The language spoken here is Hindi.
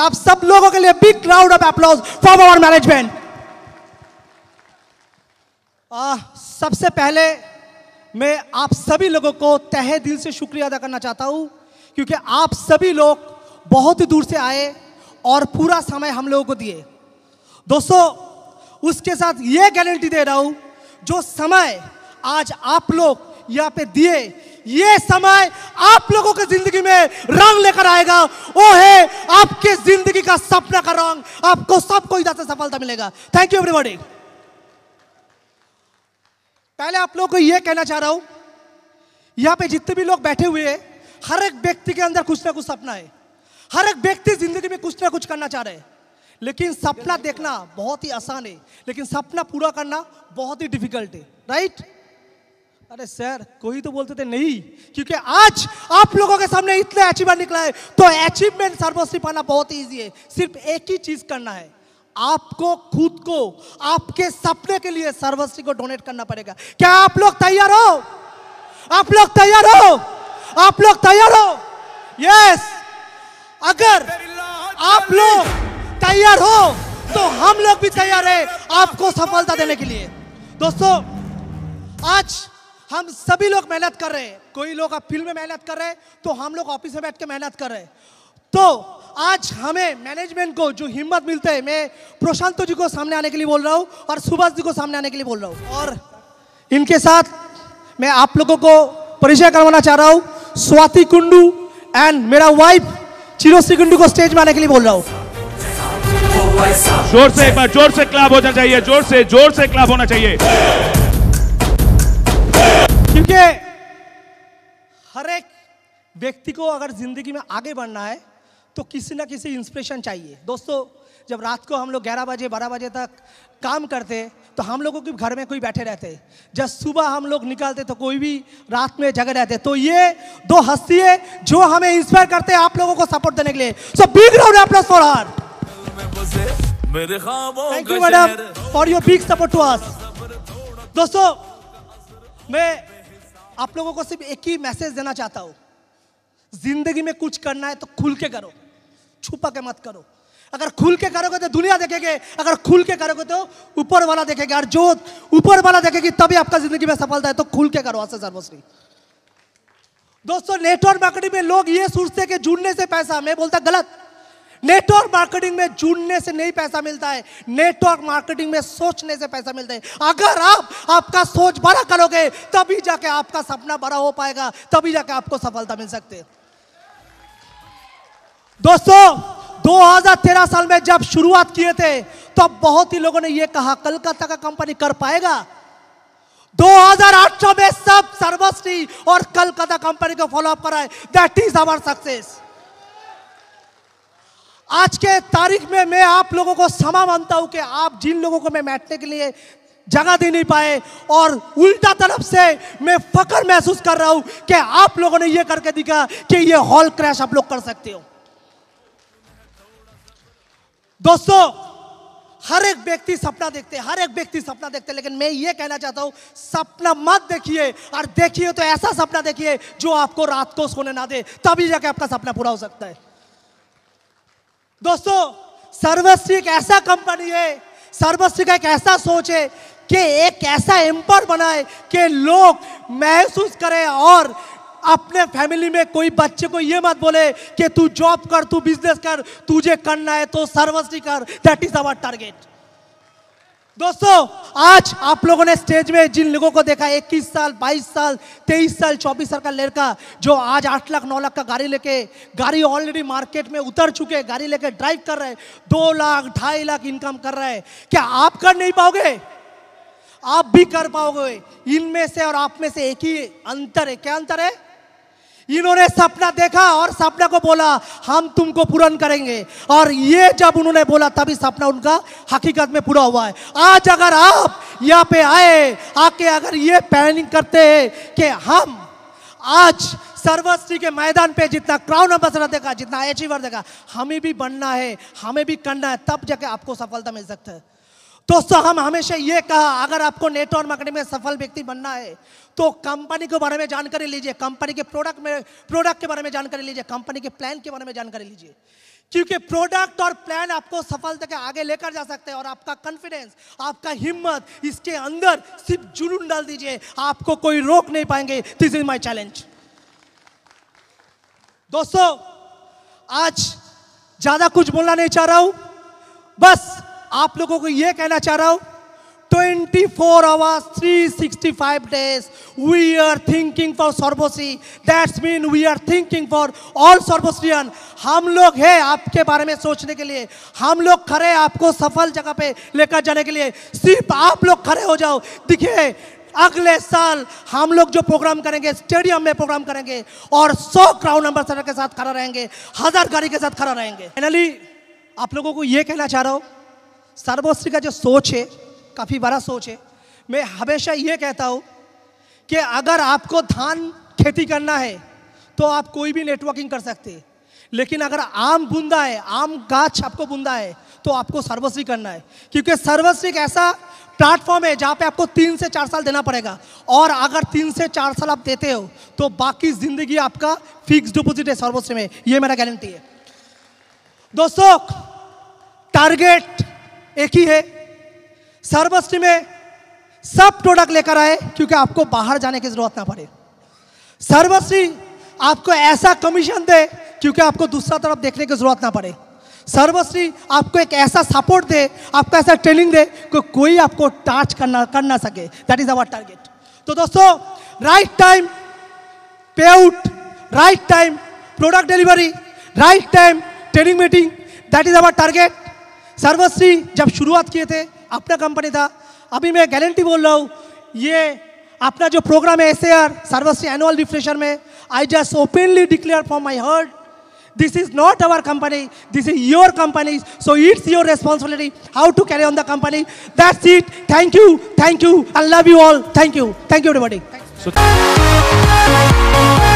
आप सब लोगों के लिए big crowd of applause for our management सबसे पहले मैं आप सभी लोगों को तहे दिल से शुक्रिया अदा करना चाहता हूं क्योंकि आप सभी लोग बहुत ही दूर से आए और पूरा समय हम लोगों को दिए दोस्तों उसके साथ ये गारंटी दे रहा हूं जो समय आज आप लोग यहाँ पे दिए ये समय आप लोगों के जिंदगी में रंग लेकर आएगा वो है आपके जिंदगी का सपना का रंग आपको सबको इधर से सफलता मिलेगा थैंक यू एवरीबॉडी पहले आप लोगों को यह कहना चाह रहा हूं यहां पे जितने भी लोग बैठे हुए हैं हर एक व्यक्ति के अंदर कुछ ना कुछ सपना है हर एक व्यक्ति जिंदगी में कुछ ना कुछ करना चाह रहे हैं लेकिन सपना देखना बहुत ही आसान है लेकिन सपना पूरा करना बहुत ही डिफिकल्ट है राइट अरे सर कोई तो बोलते थे नहीं क्योंकि आज आप लोगों के सामने इतने अचीवमेंट निकला है तो अचीवमेंट सर्वोश्री पाना बहुत ईजी है सिर्फ एक ही चीज करना है आपको खुद को आपके सपने के लिए सर्वस्वी को डोनेट करना पड़ेगा क्या आप लोग तैयार हो आप लोग तैयार हो आप लोग तैयार हो यस अगर आप लोग तैयार हो तो हम लोग भी तैयार है आपको सफलता देने के लिए दोस्तों आज हम सभी लोग मेहनत कर रहे हैं कोई लोग अब फील्ड में मेहनत कर रहे हैं तो हम लोग ऑफिस में बैठ के मेहनत कर रहे हैं तो आज हमें मैनेजमेंट को जो हिम्मत मिलते हैं मैं प्रशांत जी को सामने आने के लिए बोल रहा हूँ और सुभाष जी को सामने आने के लिए बोल रहा हूँ और इनके साथ मैं आप लोगों को परिचय करवाना चाह रहा हूँ स्वाति कुंडू एंड मेरा वाइफ चिरोसी कुंडू को स्टेज में आने के लिए बोल रहा हूँ जोर से एक बार जोर से क्लाब होना चाहिए जोर से जोर से क्लाब होना चाहिए क्योंकि हर एक व्यक्ति को अगर ज़िंदगी में आगे बढ़ना है तो किसी ना किसी इंस्पिरेशन चाहिए दोस्तों जब रात को हम लोग ग्यारह बजे बारह बजे तक काम करते तो हम लोगों के घर में कोई बैठे रहते जब सुबह हम लोग निकलते तो कोई भी रात में जगह रहते तो ये दो हस्ती है जो हमें इंस्पायर करते हैं आप लोगों को सपोर्ट देने के लिए so big round applause for her thank you madam for your big support to us दोस्तों मैं आप लोगों को सिर्फ एक ही मैसेज देना चाहता हूँ जिंदगी में कुछ करना है तो खुल के करो छुपा के मत करो अगर खुल के करोगे तो दुनिया देखेगे अगर खुल के करोगे तो ऊपर वाला देखेगा और जो ऊपर वाला देखेगी तभी आपका जिंदगी में सफलता है तो खुल के करो आशा सर्वश्री दोस्तों नेटवर्क मार्केटिंग में लोग ये सोचते कि जुड़ने से पैसा मैं बोलता गलत नेटवर्क मार्केटिंग में जुड़ने से नहीं पैसा मिलता है नेटवर्क मार्केटिंग में सोचने से पैसा मिलता है अगर आप आपका सोच बड़ा करोगे तभी जाके आपका सपना बड़ा हो पाएगा तभी जाके आपको सफलता मिल सकती है दोस्तों 2013 साल में जब शुरुआत किए थे तब तो बहुत ही लोगों ने यह कहा कलकत्ता का कंपनी कर पाएगा 2008 में सब सर्वश्री और कलकत्ता कंपनी को फॉलो अप कराए दैट इज अवर सक्सेस आज के तारीख में मैं आप लोगों को समा मानता हूं कि आप जिन लोगों को मैं बैठने के लिए जगह दे नहीं पाए और उल्टा तरफ से मैं फकर महसूस कर रहा हूं कि आप लोगों ने यह करके दिखा कि यह हॉल क्रैश आप लोग कर सकते हो दोस्तों हर एक व्यक्ति सपना देखते हर एक व्यक्ति सपना देखते लेकिन मैं ये कहना चाहता हूं सपना मत देखिए और देखिए तो ऐसा सपना देखिए जो आपको रात को सोने ना दे तभी जाके आपका सपना पूरा हो सकता है दोस्तों सर्वश्री एक ऐसा कंपनी है सर्वश्री का एक ऐसा सोच है कि एक ऐसा एम्पर बनाए कि लोग महसूस करें और अपने फैमिली में कोई बच्चे को ये मत बोले कि तू जॉब कर तू बिजनेस कर तुझे करना है तो सर्वस्वी कर दैट इज अवर टारगेट दोस्तों आज आप लोगों ने स्टेज में जिन लोगों को देखा 21 साल 22 साल 23 साल 24 साल का लड़का जो आज 8 लाख 9 लाख का गाड़ी लेके गाड़ी ऑलरेडी मार्केट में उतर चुके गाड़ी लेके ड्राइव कर रहे हैं दो लाख ढाई लाख इनकम कर रहे हैं क्या आप कर नहीं पाओगे आप भी कर पाओगे इनमें से और आप में से एक ही अंतर है क्या अंतर है इन्होंने सपना देखा और सपना को बोला हम तुमको पूर्ण करेंगे और ये जब उन्होंने बोला तभी सपना उनका हकीकत में पूरा हुआ है आज अगर आप यहाँ पे आए आके अगर ये प्लानिंग करते हैं कि हम आज सर्वस्त्री के मैदान पे जितना क्राउन एम्बेसडर देखा जितना अचीवर देखा हमें भी बनना है हमें भी करना है तब जाके आपको सफलता मिल सकता है दोस्तों हम हमेशा ये कहा अगर आपको नेटवर्क मार्केटिंग में सफल व्यक्ति बनना है तो कंपनी के बारे में जानकारी लीजिए कंपनी के प्रोडक्ट में प्रोडक्ट के बारे में जानकारी लीजिए कंपनी के प्लान के बारे में जानकारी लीजिए क्योंकि प्रोडक्ट और प्लान आपको सफलता के आगे लेकर जा सकते हैं और आपका कॉन्फिडेंस आपका हिम्मत इसके अंदर सिर्फ जुनून डाल दीजिए आपको कोई रोक नहीं पाएंगे दिस इज माई चैलेंज दोस्तों आज ज्यादा कुछ बोलना नहीं चाह रहा हूं बस आप लोगों को यह कहना चाह रहा हूं 24 four hours 365 days we are thinking for Sarvashree that's mean we are thinking for all सर्वोश्रियन हम लोग हैं आपके बारे में सोचने के लिए हम लोग खड़े आपको सफल जगह पे लेकर जाने के लिए सिर्फ आप लोग खड़े हो जाओ दिखिए अगले साल हम लोग जो प्रोग्राम करेंगे स्टेडियम में प्रोग्राम करेंगे और 100 क्राउन एम्बेसडर के साथ खड़ा रहेंगे हजार गाड़ी के साथ खड़ा रहेंगे फाइनली आप लोगों को ये कहना चाह रहा हूँ सर्वश्री का जो सोच है काफ़ी बड़ा सोच है मैं हमेशा ये कहता हूँ कि अगर आपको धान खेती करना है तो आप कोई भी नेटवर्किंग कर सकते लेकिन अगर आम बूंदा है आम गाछ आपको बूंदा है तो आपको सर्वश्री करना है क्योंकि सर्वश्री एक ऐसा प्लेटफॉर्म है जहाँ पे आपको तीन से चार साल देना पड़ेगा और अगर तीन से चार साल आप देते हो तो बाकी ज़िंदगी आपका फिक्स डिपोजिट है सर्वश्री में ये मेरा गारंटी है दोस्तों टारगेट एक ही है सर्वस्व में सब प्रोडक्ट लेकर आए क्योंकि आपको बाहर जाने की जरूरत ना पड़े सर्वश्री आपको ऐसा कमीशन दे क्योंकि आपको दूसरा तरफ देखने की जरूरत ना पड़े सर्वश्री आपको एक ऐसा सपोर्ट दे आपको ऐसा ट्रेनिंग दे कि कोई आपको टच करना कर ना सके दैट इज आवर टारगेट तो दोस्तों right time pay out right time product delivery right time training meeting that is our target Sarvashree जब शुरुआत किए थे अपना कंपनी था अभी मैं गारंटी बोल रहा हूँ ये अपना जो प्रोग्राम है S A R Sarvashree annual refresher में I just openly declare for my herd this is not our company this is your company so it's your responsibility how to carry on the company that's it thank you thank you I love you all thank you thank you everybody Thank